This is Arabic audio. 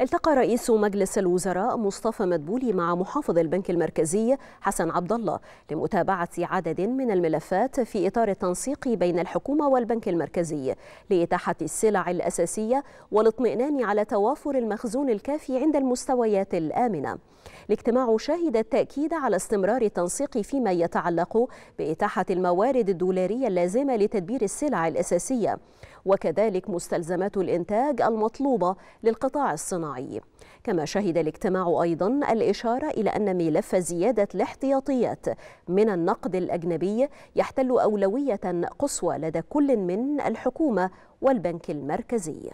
التقى رئيس مجلس الوزراء مصطفى مدبولي مع محافظ البنك المركزي حسن عبد الله لمتابعة عدد من الملفات في إطار التنسيق بين الحكومة والبنك المركزي لإتاحة السلع الأساسية والاطمئنان على توافر المخزون الكافي عند المستويات الآمنة. الاجتماع شهد التأكيد على استمرار التنسيق فيما يتعلق بإتاحة الموارد الدولارية اللازمة لتدبير السلع الأساسية وكذلك مستلزمات الإنتاج المطلوبة للقطاع الصناعي كما شهد الاجتماع أيضا الإشارة إلى أن ملف زيادة الاحتياطيات من النقد الأجنبي يحتل أولوية قصوى لدى كل من الحكومة والبنك المركزي